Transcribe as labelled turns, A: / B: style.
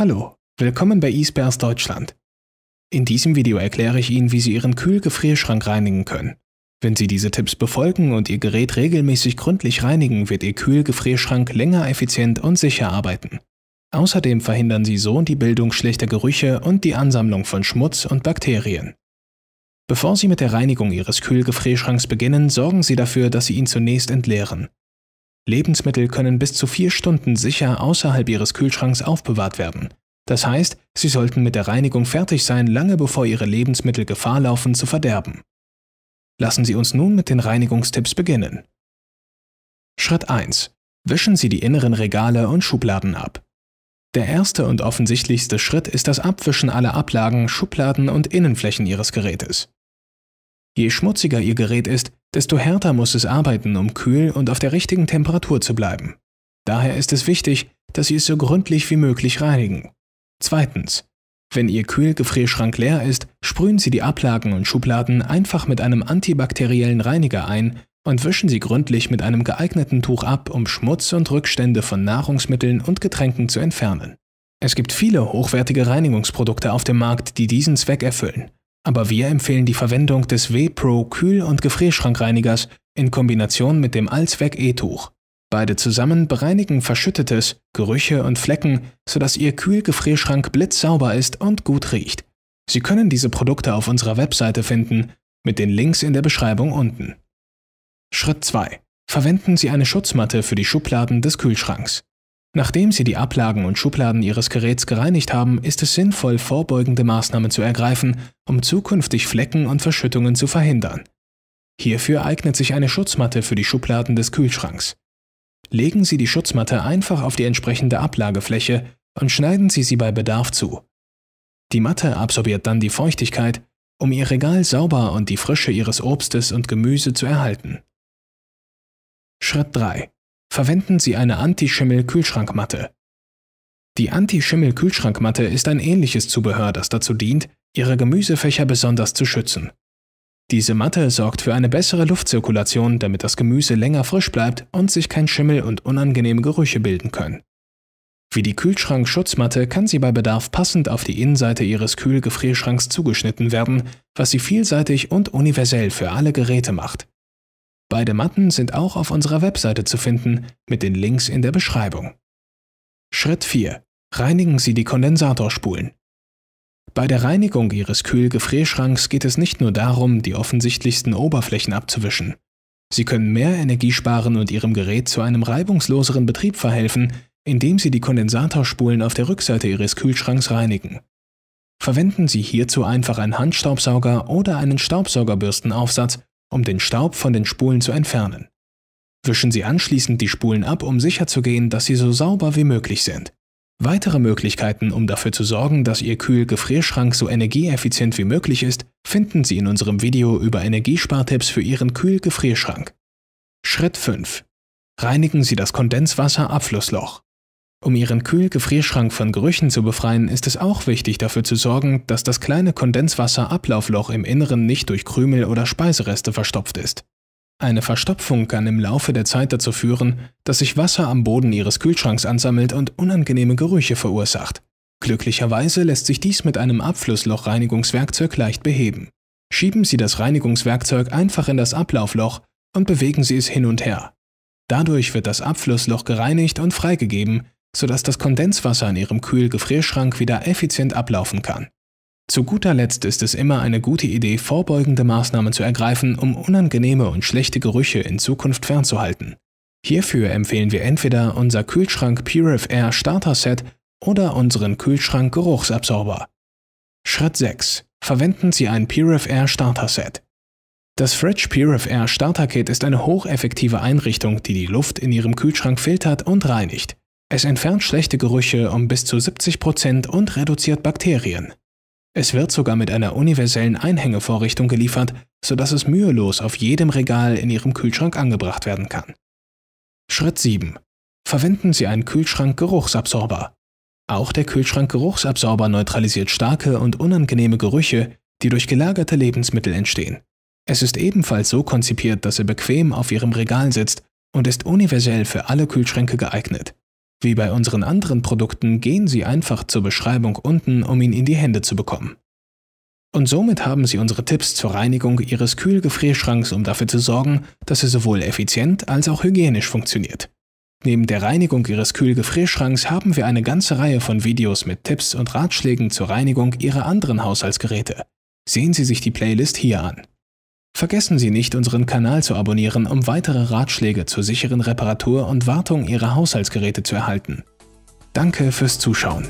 A: Hallo, willkommen bei eSpairs Deutschland. In diesem Video erkläre ich Ihnen, wie Sie Ihren Kühlgefrierschrank reinigen können. Wenn Sie diese Tipps befolgen und Ihr Gerät regelmäßig gründlich reinigen, wird Ihr Kühlgefrierschrank länger effizient und sicher arbeiten. Außerdem verhindern Sie so die Bildung schlechter Gerüche und die Ansammlung von Schmutz und Bakterien. Bevor Sie mit der Reinigung Ihres Kühlgefrierschranks beginnen, sorgen Sie dafür, dass Sie ihn zunächst entleeren. Lebensmittel können bis zu vier Stunden sicher außerhalb Ihres Kühlschranks aufbewahrt werden. Das heißt, Sie sollten mit der Reinigung fertig sein, lange bevor Ihre Lebensmittel Gefahr laufen zu verderben. Lassen Sie uns nun mit den Reinigungstipps beginnen. Schritt 1. Wischen Sie die inneren Regale und Schubladen ab. Der erste und offensichtlichste Schritt ist das Abwischen aller Ablagen, Schubladen und Innenflächen Ihres Gerätes. Je schmutziger Ihr Gerät ist, desto härter muss es arbeiten, um kühl und auf der richtigen Temperatur zu bleiben. Daher ist es wichtig, dass Sie es so gründlich wie möglich reinigen. Zweitens. Wenn Ihr Kühlgefrierschrank leer ist, sprühen Sie die Ablagen und Schubladen einfach mit einem antibakteriellen Reiniger ein und wischen Sie gründlich mit einem geeigneten Tuch ab, um Schmutz und Rückstände von Nahrungsmitteln und Getränken zu entfernen. Es gibt viele hochwertige Reinigungsprodukte auf dem Markt, die diesen Zweck erfüllen aber wir empfehlen die Verwendung des W-Pro Kühl- und Gefrierschrankreinigers in Kombination mit dem Allzweck-E-Tuch. Beide zusammen bereinigen Verschüttetes, Gerüche und Flecken, sodass Ihr Kühlgefrierschrank blitzsauber ist und gut riecht. Sie können diese Produkte auf unserer Webseite finden, mit den Links in der Beschreibung unten. Schritt 2. Verwenden Sie eine Schutzmatte für die Schubladen des Kühlschranks. Nachdem Sie die Ablagen und Schubladen Ihres Geräts gereinigt haben, ist es sinnvoll, vorbeugende Maßnahmen zu ergreifen, um zukünftig Flecken und Verschüttungen zu verhindern. Hierfür eignet sich eine Schutzmatte für die Schubladen des Kühlschranks. Legen Sie die Schutzmatte einfach auf die entsprechende Ablagefläche und schneiden Sie sie bei Bedarf zu. Die Matte absorbiert dann die Feuchtigkeit, um Ihr Regal sauber und die Frische Ihres Obstes und Gemüse zu erhalten. Schritt 3 verwenden Sie eine Anti-Schimmel-Kühlschrankmatte. Die Anti-Schimmel-Kühlschrankmatte ist ein ähnliches Zubehör, das dazu dient, Ihre Gemüsefächer besonders zu schützen. Diese Matte sorgt für eine bessere Luftzirkulation, damit das Gemüse länger frisch bleibt und sich kein Schimmel und unangenehme Gerüche bilden können. Wie die Kühlschrankschutzmatte kann sie bei Bedarf passend auf die Innenseite Ihres Kühlgefrierschranks zugeschnitten werden, was sie vielseitig und universell für alle Geräte macht. Beide Matten sind auch auf unserer Webseite zu finden mit den Links in der Beschreibung. Schritt 4. Reinigen Sie die Kondensatorspulen. Bei der Reinigung Ihres Kühlgefrierschranks geht es nicht nur darum, die offensichtlichsten Oberflächen abzuwischen. Sie können mehr Energie sparen und Ihrem Gerät zu einem reibungsloseren Betrieb verhelfen, indem Sie die Kondensatorspulen auf der Rückseite Ihres Kühlschranks reinigen. Verwenden Sie hierzu einfach einen Handstaubsauger oder einen Staubsaugerbürstenaufsatz um den Staub von den Spulen zu entfernen. Wischen Sie anschließend die Spulen ab, um sicherzugehen, dass sie so sauber wie möglich sind. Weitere Möglichkeiten, um dafür zu sorgen, dass Ihr Kühlgefrierschrank so energieeffizient wie möglich ist, finden Sie in unserem Video über Energiespartipps für Ihren Kühlgefrierschrank. Schritt 5. Reinigen Sie das Kondenswasserabflussloch. Um Ihren Kühlgefrierschrank von Gerüchen zu befreien, ist es auch wichtig dafür zu sorgen, dass das kleine Kondenswasserablaufloch im Inneren nicht durch Krümel oder Speisereste verstopft ist. Eine Verstopfung kann im Laufe der Zeit dazu führen, dass sich Wasser am Boden Ihres Kühlschranks ansammelt und unangenehme Gerüche verursacht. Glücklicherweise lässt sich dies mit einem Abflusslochreinigungswerkzeug leicht beheben. Schieben Sie das Reinigungswerkzeug einfach in das Ablaufloch und bewegen Sie es hin und her. Dadurch wird das Abflussloch gereinigt und freigegeben, sodass das Kondenswasser in Ihrem Kühlgefrierschrank wieder effizient ablaufen kann. Zu guter Letzt ist es immer eine gute Idee, vorbeugende Maßnahmen zu ergreifen, um unangenehme und schlechte Gerüche in Zukunft fernzuhalten. Hierfür empfehlen wir entweder unser Kühlschrank Purif Air Starter Set oder unseren Kühlschrank Geruchsabsorber. Schritt 6. Verwenden Sie ein Purif Air Starter Set. Das Fridge Purif Air Starter Kit ist eine hocheffektive Einrichtung, die die Luft in Ihrem Kühlschrank filtert und reinigt. Es entfernt schlechte Gerüche um bis zu 70 Prozent und reduziert Bakterien. Es wird sogar mit einer universellen Einhängevorrichtung geliefert, sodass es mühelos auf jedem Regal in Ihrem Kühlschrank angebracht werden kann. Schritt 7. Verwenden Sie einen Kühlschrank-Geruchsabsorber. Auch der Kühlschrank-Geruchsabsorber neutralisiert starke und unangenehme Gerüche, die durch gelagerte Lebensmittel entstehen. Es ist ebenfalls so konzipiert, dass er bequem auf Ihrem Regal sitzt und ist universell für alle Kühlschränke geeignet, wie bei unseren anderen Produkten gehen Sie einfach zur Beschreibung unten, um ihn in die Hände zu bekommen. Und somit haben Sie unsere Tipps zur Reinigung Ihres Kühlgefrierschranks, um dafür zu sorgen, dass er sowohl effizient als auch hygienisch funktioniert. Neben der Reinigung Ihres Kühlgefrierschranks haben wir eine ganze Reihe von Videos mit Tipps und Ratschlägen zur Reinigung Ihrer anderen Haushaltsgeräte. Sehen Sie sich die Playlist hier an. Vergessen Sie nicht, unseren Kanal zu abonnieren, um weitere Ratschläge zur sicheren Reparatur und Wartung Ihrer Haushaltsgeräte zu erhalten. Danke fürs Zuschauen.